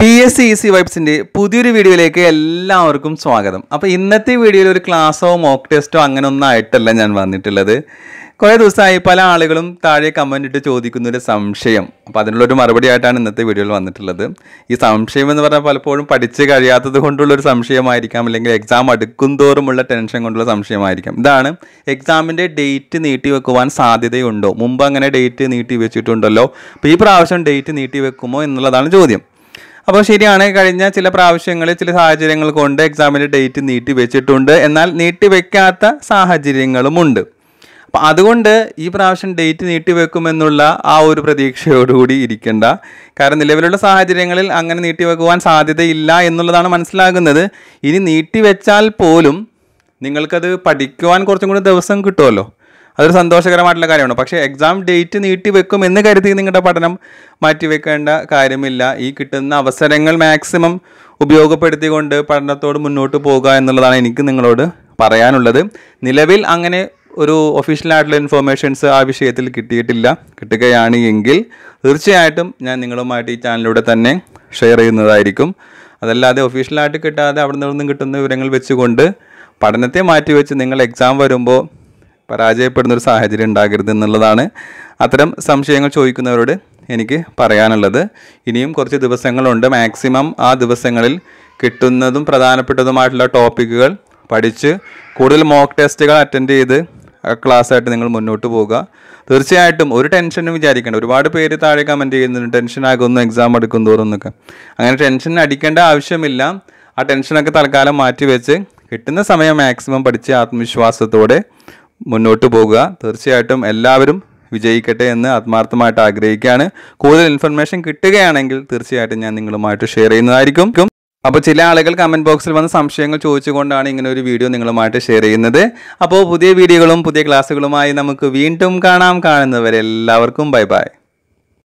P S C C വൈബ്സിൻ്റെ പുതിയൊരു വീഡിയോയിലേക്ക് എല്ലാവർക്കും സ്വാഗതം അപ്പോൾ ഇന്നത്തെ വീഡിയോയിൽ ഒരു ക്ലാസ്സോ മോക്ക് ടെസ്റ്റോ അങ്ങനെ ഒന്നും ആയിട്ടല്ല ഞാൻ വന്നിട്ടുള്ളത് കുറേ ദിവസമായി പല ആളുകളും താഴെ കമൻ്റ് ഇട്ട് ചോദിക്കുന്ന ഒരു സംശയം അപ്പോൾ അതിനുള്ളൊരു മറുപടി ആയിട്ടാണ് ഇന്നത്തെ വീഡിയോയിൽ വന്നിട്ടുള്ളത് ഈ സംശയം എന്ന് പറഞ്ഞാൽ പലപ്പോഴും പഠിച്ച് കഴിയാത്തത് കൊണ്ടുള്ളൊരു സംശയമായിരിക്കാം അല്ലെങ്കിൽ എക്സാം അടുക്കും തോറുമുള്ള ടെൻഷൻ കൊണ്ടുള്ള സംശയമായിരിക്കാം ഇതാണ് എക്സാമിൻ്റെ ഡേറ്റ് നീട്ടി വെക്കുവാൻ സാധ്യതയുണ്ടോ മുമ്പ് അങ്ങനെ ഡേറ്റ് നീട്ടി വെച്ചിട്ടുണ്ടല്ലോ അപ്പോൾ ഈ പ്രാവശ്യം ഡേറ്റ് നീട്ടി വെക്കുമോ എന്നുള്ളതാണ് ചോദ്യം അപ്പോൾ ശരിയാണ് കഴിഞ്ഞ ചില പ്രാവശ്യങ്ങളിൽ ചില സാഹചര്യങ്ങൾ കൊണ്ട് എക്സാമിൻ്റെ ഡേറ്റ് നീട്ടി വെച്ചിട്ടുണ്ട് എന്നാൽ നീട്ടി വെക്കാത്ത സാഹചര്യങ്ങളുമുണ്ട് അപ്പം അതുകൊണ്ട് ഈ പ്രാവശ്യം ഡേറ്റ് നീട്ടി വെക്കുമെന്നുള്ള ആ ഒരു പ്രതീക്ഷയോടുകൂടി ഇരിക്കേണ്ട കാരണം നിലവിലുള്ള സാഹചര്യങ്ങളിൽ അങ്ങനെ നീട്ടി വെക്കുവാൻ സാധ്യതയില്ല എന്നുള്ളതാണ് മനസ്സിലാകുന്നത് ഇനി നീട്ടി വെച്ചാൽ പോലും നിങ്ങൾക്കത് പഠിക്കുവാൻ കുറച്ചും കൂടി ദിവസം കിട്ടുമല്ലോ അതൊരു സന്തോഷകരമായിട്ടുള്ള കാര്യമാണ് പക്ഷേ എക്സാം ഡേറ്റ് നീട്ടി വെക്കും എന്ന് കരുതി നിങ്ങളുടെ പഠനം മാറ്റി വെക്കേണ്ട കാര്യമില്ല ഈ കിട്ടുന്ന അവസരങ്ങൾ മാക്സിമം ഉപയോഗപ്പെടുത്തിക്കൊണ്ട് പഠനത്തോട് മുന്നോട്ട് പോകുക എന്നുള്ളതാണ് എനിക്ക് നിങ്ങളോട് പറയാനുള്ളത് നിലവിൽ അങ്ങനെ ഒരു ഒഫീഷ്യലായിട്ടുള്ള ഇൻഫോർമേഷൻസ് ആ വിഷയത്തിൽ കിട്ടിയിട്ടില്ല കിട്ടുകയാണ് എങ്കിൽ തീർച്ചയായിട്ടും ഞാൻ നിങ്ങളുമായിട്ട് ഈ ചാനലിലൂടെ തന്നെ ഷെയർ ചെയ്യുന്നതായിരിക്കും അതല്ലാതെ ഒഫീഷ്യലായിട്ട് കിട്ടാതെ അവിടെ നിന്നും കിട്ടുന്ന വിവരങ്ങൾ വെച്ചുകൊണ്ട് പഠനത്തെ മാറ്റിവെച്ച് നിങ്ങൾ എക്സാം വരുമ്പോൾ പരാജയപ്പെടുന്ന ഒരു സാഹചര്യം ഉണ്ടാകരുത് എന്നുള്ളതാണ് അത്തരം സംശയങ്ങൾ ചോദിക്കുന്നവരോട് എനിക്ക് പറയാനുള്ളത് ഇനിയും കുറച്ച് ദിവസങ്ങളുണ്ട് മാക്സിമം ആ ദിവസങ്ങളിൽ കിട്ടുന്നതും പ്രധാനപ്പെട്ടതുമായിട്ടുള്ള ടോപ്പിക്കുകൾ പഠിച്ച് കൂടുതൽ മോക്ക് ടെസ്റ്റുകൾ അറ്റൻഡ് ചെയ്ത് ക്ലാസ്സായിട്ട് നിങ്ങൾ മുന്നോട്ട് പോവുക തീർച്ചയായിട്ടും ഒരു ടെൻഷനും വിചാരിക്കേണ്ട ഒരുപാട് പേര് താഴെ കമൻറ്റ് ചെയ്യുന്നുണ്ട് ടെൻഷൻ എക്സാം എടുക്കും തോറുന്നൊക്കെ അങ്ങനെ ടെൻഷൻ അടിക്കേണ്ട ആവശ്യമില്ല ആ ടെൻഷനൊക്കെ തൽക്കാലം മാറ്റി വെച്ച് കിട്ടുന്ന സമയം മാക്സിമം പഠിച്ച് ആത്മവിശ്വാസത്തോടെ മുന്നോട്ട് പോകുക തീർച്ചയായിട്ടും എല്ലാവരും വിജയിക്കട്ടെ എന്ന് ആത്മാർത്ഥമായിട്ട് ആഗ്രഹിക്കുകയാണ് കൂടുതൽ ഇൻഫർമേഷൻ കിട്ടുകയാണെങ്കിൽ തീർച്ചയായിട്ടും ഞാൻ നിങ്ങളുമായിട്ട് ഷെയർ ചെയ്യുന്നതായിരിക്കും അപ്പോൾ ചില ആളുകൾ കമൻറ്റ് ബോക്സിൽ വന്ന് സംശയങ്ങൾ ചോദിച്ചുകൊണ്ടാണ് ഇങ്ങനെ ഒരു വീഡിയോ നിങ്ങളുമായിട്ട് ഷെയർ ചെയ്യുന്നത് അപ്പോൾ പുതിയ വീഡിയോകളും പുതിയ ക്ലാസ്സുകളുമായി നമുക്ക് വീണ്ടും കാണാം കാണുന്നവരെ എല്ലാവർക്കും ബൈ ബൈ